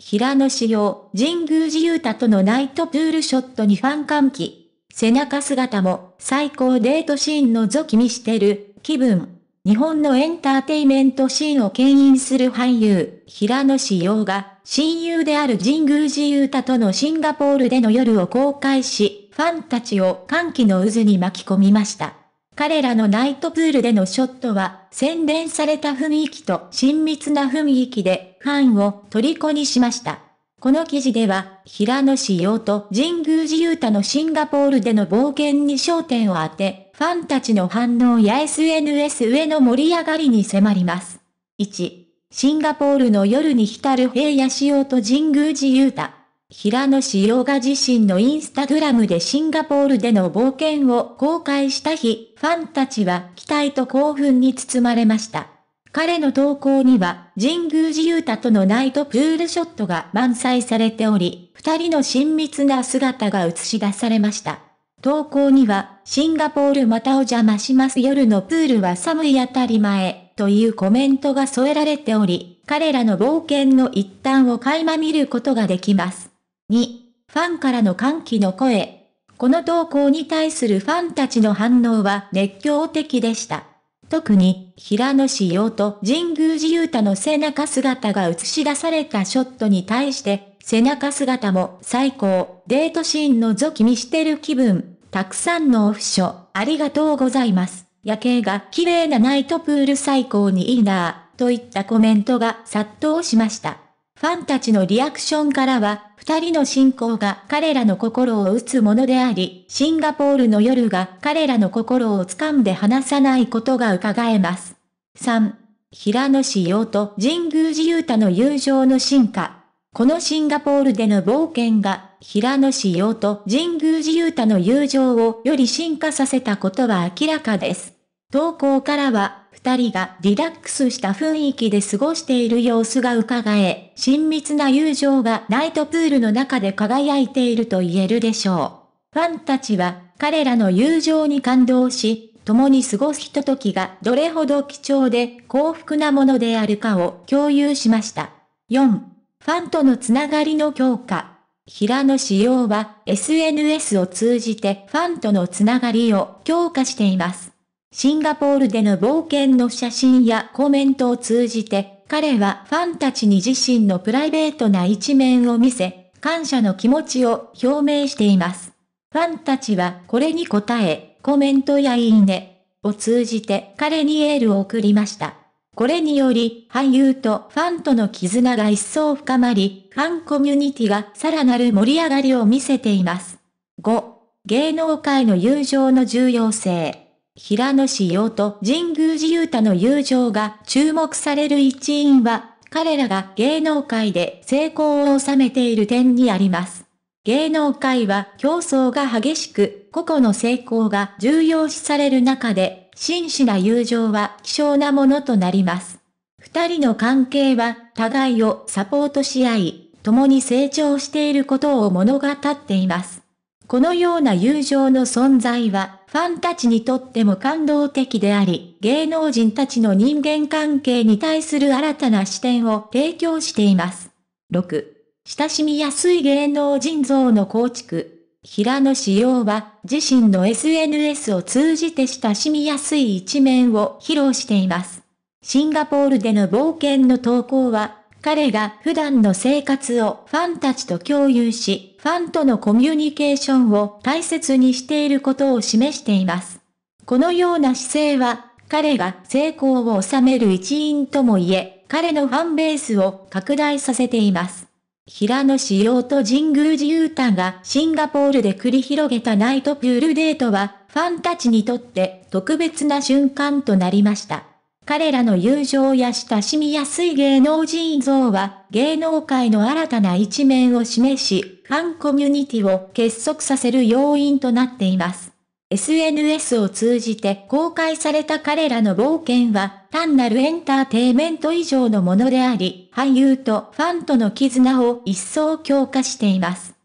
平野紫耀、神宮寺勇太とのナイトプールショットにファン歓喜。背中姿も最高デートシーンのぞき見してる、気分。日本のエンターテイメントシーンを牽引する俳優、平野紫耀が、親友である神宮寺勇太とのシンガポールでの夜を公開し、ファンたちを歓喜の渦に巻き込みました。彼らのナイトプールでのショットは、洗練された雰囲気と親密な雰囲気でファンを虜にしました。この記事では、平野紫耀と神宮寺勇太のシンガポールでの冒険に焦点を当て、ファンたちの反応や SNS 上の盛り上がりに迫ります。1、シンガポールの夜に浸る平野紫耀と神宮寺勇太。平野紫耀が自身のインスタグラムでシンガポールでの冒険を公開した日、ファンたちは期待と興奮に包まれました。彼の投稿には、神宮寺勇太とのナイトプールショットが満載されており、二人の親密な姿が映し出されました。投稿には、シンガポールまたお邪魔します夜のプールは寒い当たり前、というコメントが添えられており、彼らの冒険の一端を垣間見ることができます。2、ファンからの歓喜の声。この投稿に対するファンたちの反応は熱狂的でした。特に、平野紫耀と神宮寺勇太の背中姿が映し出されたショットに対して、背中姿も最高、デートシーンのぞき見してる気分、たくさんのオフショ、ありがとうございます。夜景が綺麗なナイトプール最高にいいなぁ、といったコメントが殺到しました。ファンたちのリアクションからは、二人の信仰が彼らの心を打つものであり、シンガポールの夜が彼らの心を掴んで離さないことが伺えます。3. 平野志陽と神宮寺勇太の友情の進化。このシンガポールでの冒険が、平野志陽と神宮寺勇太の友情をより進化させたことは明らかです。投稿からは、二人がリラックスした雰囲気で過ごしている様子が伺え、親密な友情がナイトプールの中で輝いていると言えるでしょう。ファンたちは彼らの友情に感動し、共に過ごすひとときがどれほど貴重で幸福なものであるかを共有しました。4. ファンとのつながりの強化。平野紫耀は SNS を通じてファンとのつながりを強化しています。シンガポールでの冒険の写真やコメントを通じて、彼はファンたちに自身のプライベートな一面を見せ、感謝の気持ちを表明しています。ファンたちはこれに応え、コメントやいいねを通じて彼にエールを送りました。これにより、俳優とファンとの絆が一層深まり、ファンコミュニティがさらなる盛り上がりを見せています。5. 芸能界の友情の重要性。平野紫耀と神宮寺勇太の友情が注目される一因は、彼らが芸能界で成功を収めている点にあります。芸能界は競争が激しく、個々の成功が重要視される中で、真摯な友情は希少なものとなります。二人の関係は、互いをサポートし合い、共に成長していることを物語っています。このような友情の存在は、ファンたちにとっても感動的であり、芸能人たちの人間関係に対する新たな視点を提供しています。6. 親しみやすい芸能人像の構築。平野紫耀は自身の SNS を通じて親しみやすい一面を披露しています。シンガポールでの冒険の投稿は彼が普段の生活をファンたちと共有し、ファンとのコミュニケーションを大切にしていることを示しています。このような姿勢は、彼が成功を収める一因とも言え、彼のファンベースを拡大させています。平野志陽と神宮寺勇太がシンガポールで繰り広げたナイトプールデートは、ファンたちにとって特別な瞬間となりました。彼らの友情や親しみやすい芸能人像は、芸能界の新たな一面を示し、ファンコミュニティを結束させる要因となっています。SNS を通じて公開された彼らの冒険は、単なるエンターテイメント以上のものであり、俳優とファンとの絆を一層強化しています。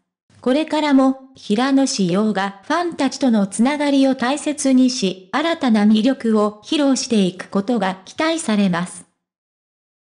これからも、平野紫耀がファンたちとのつながりを大切にし、新たな魅力を披露していくことが期待されます。